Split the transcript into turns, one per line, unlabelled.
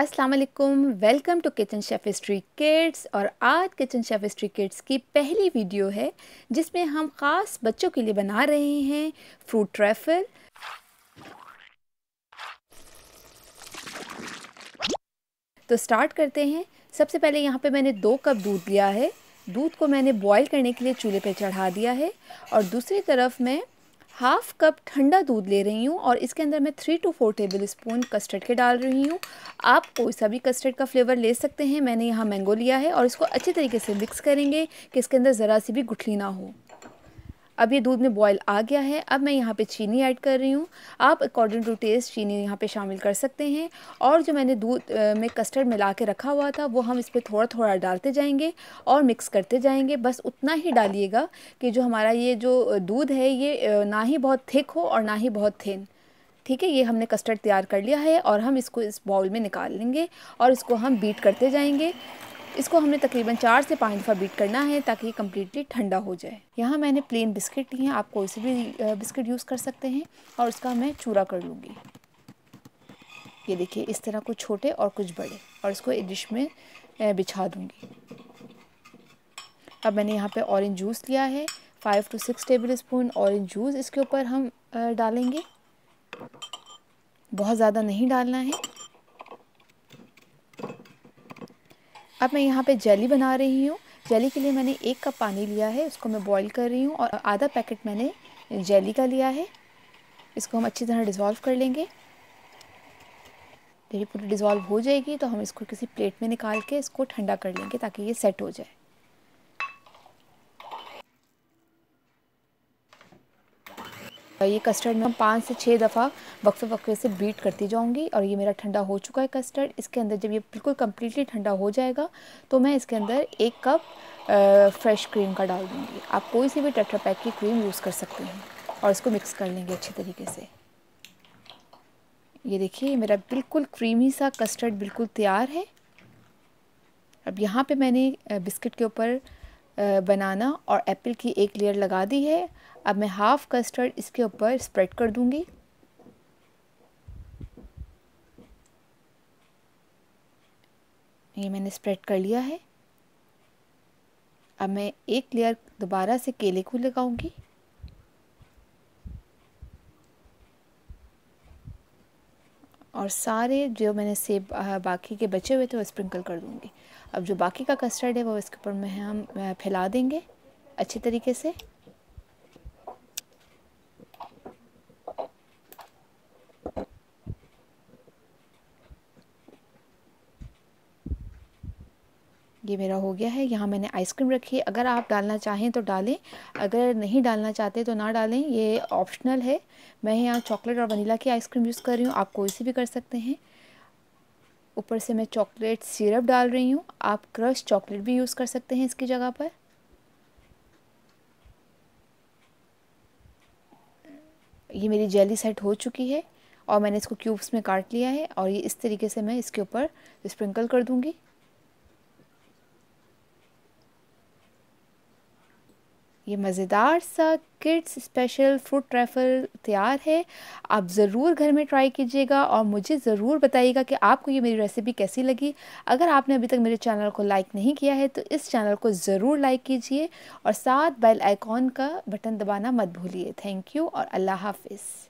अस्सलाम वालेकुम welcome to kitchen chef history kids और आज किचन शेफ़ हिस्ट्री किड्स की पहली वीडियो है जिसमें हम ख़ास बच्चों के लिए बना रहे हैं फ्रूट ट्रैफल तो स्टार्ट करते हैं सबसे पहले यहाँ पे मैंने दो कप दूध लिया है दूध को मैंने बॉईल करने के लिए चूल्हे पे चढ़ा दिया है और दूसरी तरफ मैं हाफ कप ठंडा दूध ले रही हूँ और इसके अंदर मैं three two four tablespoon custard के डाल रही हूँ आप कोई सा भी कस्टर्ड का फ्लेवर ले सकते हैं मैंने यहाँ मैंगो लिया है और इसको अच्छे तरीके से मिक्स करेंगे कि इसके अंदर ज़रा सी भी गुठली ना हो अब ये दूध में बॉयल आ गया है अब मैं यहाँ पे चीनी ऐड कर रही हूँ आप अकॉर्डिंग टू टेस्ट चीनी यहाँ पे शामिल कर सकते हैं और जो मैंने दूध में कस्टर्ड मिला के रखा हुआ था वो हम इस पर थोड़ा थोड़ा डालते जाएंगे और मिक्स करते जाएंगे बस उतना ही डालिएगा कि जो हमारा ये जो दूध है ये ना ही बहुत थिक हो और ना ही बहुत थिन ठीक है ये हमने कस्टर्ड तैयार कर लिया है और हम इसको इस बाउल में निकाल लेंगे और इसको हम बीट करते जाएंगे इसको हमने तकरीबन चार से पाँच दफ़ा बीट करना है ताकि ये कम्प्लीटली ठंडा हो जाए यहाँ मैंने प्लेन बिस्किट लिए हैं आप कोई से भी बिस्किट यूज़ कर सकते हैं और उसका मैं चूरा कर लूँगी ये देखिए इस तरह कुछ छोटे और कुछ बड़े और इसको एक डिश में बिछा दूँगी अब मैंने यहाँ पर औरेंज जूस लिया है five two six tablespoon orange juice इसके ऊपर हम डालेंगे बहुत ज़्यादा नहीं डालना है अब मैं यहाँ पे जेली बना रही हूँ जेली के लिए मैंने एक कप पानी लिया है उसको मैं बॉईल कर रही हूँ और आधा पैकेट मैंने जेली का लिया है इसको हम अच्छी तरह डिज़ोल्व कर लेंगे जब ये पूरी डिज़ोल्व हो जाएगी तो हम इसको किसी प्लेट में निकाल के इसको ठंडा कर लेंगे ताकि ये सेट हो जाए ये कस्टर्ड में पाँच से छः दफ़ा वक्फे वक्फे से बीट करती जाऊँगी और ये मेरा ठंडा हो चुका है कस्टर्ड इसके अंदर जब ये बिल्कुल कम्प्लीटली ठंडा हो जाएगा तो मैं इसके अंदर एक कप फ्रेश क्रीम का डाल दूँगी आप कोई सी भी टेट्रा पैक की क्रीम यूज़ कर सकते हैं और इसको मिक्स कर लेंगे अच्छे तरीके से ये देखिए मेरा बिल्कुल क्रीमी सा कस्टर्ड बिल्कुल तैयार है अब यहाँ पे मैंने बिस्किट के ऊपर बनाना और एप्पल की एक लेयर लगा दी है अब मैं हाफ़ कस्टर्ड इसके ऊपर स्प्रेड कर दूंगी ये मैंने स्प्रेड कर लिया है अब मैं एक लेयर दोबारा से केले को लगाऊंगी और सारे जो मैंने सेब बाकी के बचे हुए थे वो स्प्रिंकल कर दूँगी अब जो बाकी का कस्टर्ड है वो इसके ऊपर में हम फैला देंगे अच्छे तरीके से ये मेरा हो गया है यहाँ मैंने आइसक्रीम रखी है अगर आप डालना चाहें तो डालें अगर नहीं डालना चाहते तो ना डालें ये ऑप्शनल है मैं यहाँ चॉकलेट और वनीला की आइसक्रीम यूज़ कर रही हूँ आप कोई सी भी कर सकते हैं ऊपर से मैं चॉकलेट सिरप डाल रही हूँ आप क्रश चॉकलेट भी यूज़ कर सकते हैं इसकी जगह पर ये मेरी जेली सेट हो चुकी है और मैंने इसको क्यूब्स में काट लिया है और ये इस तरीके से मैं इसके ऊपर स्प्रिंकल कर दूँगी ये मज़ेदार सा किड्स स्पेशल फ्रूट ट्रैफल तैयार है आप ज़रूर घर में ट्राई कीजिएगा और मुझे ज़रूर बताइएगा कि आपको ये मेरी रेसिपी कैसी लगी अगर आपने अभी तक मेरे चैनल को लाइक नहीं किया है तो इस चैनल को ज़रूर लाइक कीजिए और साथ बेल आइकॉन का बटन दबाना मत भूलिए थैंक यू और अल्लाह हाफिज़